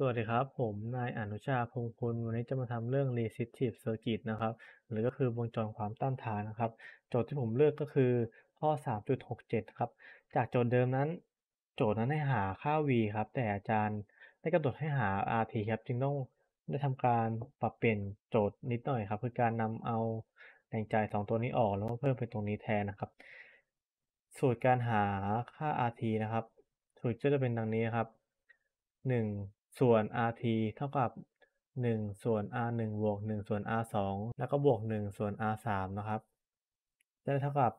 สวัสดีครับ ผม นายอนุชาพงษ์คุณวันนี้จะมาทำเรื่อง resistive circuit นะครับ หรือก็คือวงจรความต้านทานนะครับ โจทย์ที่ผมเลือกก็คือ ข้อ 3.67ครับ จากโจทย์เดิมนั้น โจทย์นั้นให้หาค่า v ครับ แต่อาจารย์ได้กำหนดให้หา rt ครับจึงต้องได้ทำการปรับเปลี่ยนโจทย์นิดหน่อยครับ คือการนำเอาแรงจ่าย2ตัวนี้ออกแล้วเพิ่มเป็นตรงนี้แทนนะครับสูตรการหาค่า rt นะครับสูตรก็จะเป็นดังนี้ครับ 1ส่วน rt เท่ากับ 1 ส่วน r 1บวก 1 ส่วน r 2แล้วก็บวก 1 ส่วน r 3นะครับ จะได้เท่ากับ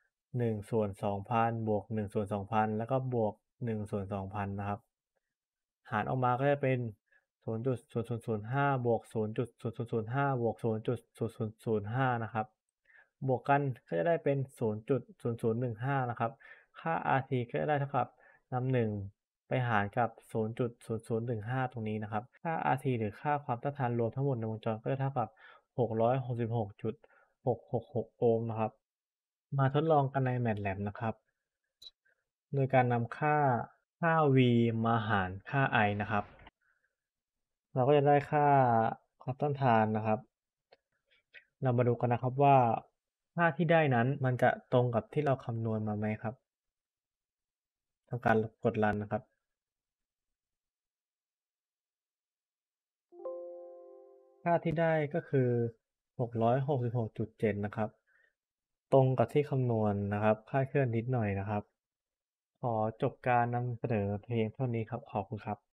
1 ส่วน 2,000บวก 1 ส่วน 2,000 แล้วก็บวก 1 ส่วน 2,000 นะครับ หารออกมาก็จะเป็น 0.0005บวก0.0005บวก0.0005 นะครับ บวกกันก็จะได้เป็น0.0015 นะครับ ค่า rt ก็จะได้เท่ากับน้ำหนึ่งไปหารกับ 0.0015 ตรงนี้นะครับ ค่า RT หรือค่าความต้านทานรวมทั้งหมดในวงจรก็จะเท่ากับ 666.666 โอห์มนะครับ มาทดลองกันใน MATLAB นะครับ โดยการนำค่าค่า v มาหารค่า i นะครับ เราก็จะได้ค่าความต้านทานนะครับ เรามาดูกันนะครับว่า ค่าที่ได้นั้นมันจะตรงกับที่เราคำนวณมาไหมครับทำการกดรันนะครับค่าที่ได้ก็คือ 666.7 นะครับ ตรงกับที่คำนวณนนะครับ ค่าเคลื่อนนิดหน่อยนะครับ ขอจบการนำเสนอเพลงเท่านี้ครับ ขอบคุณครับ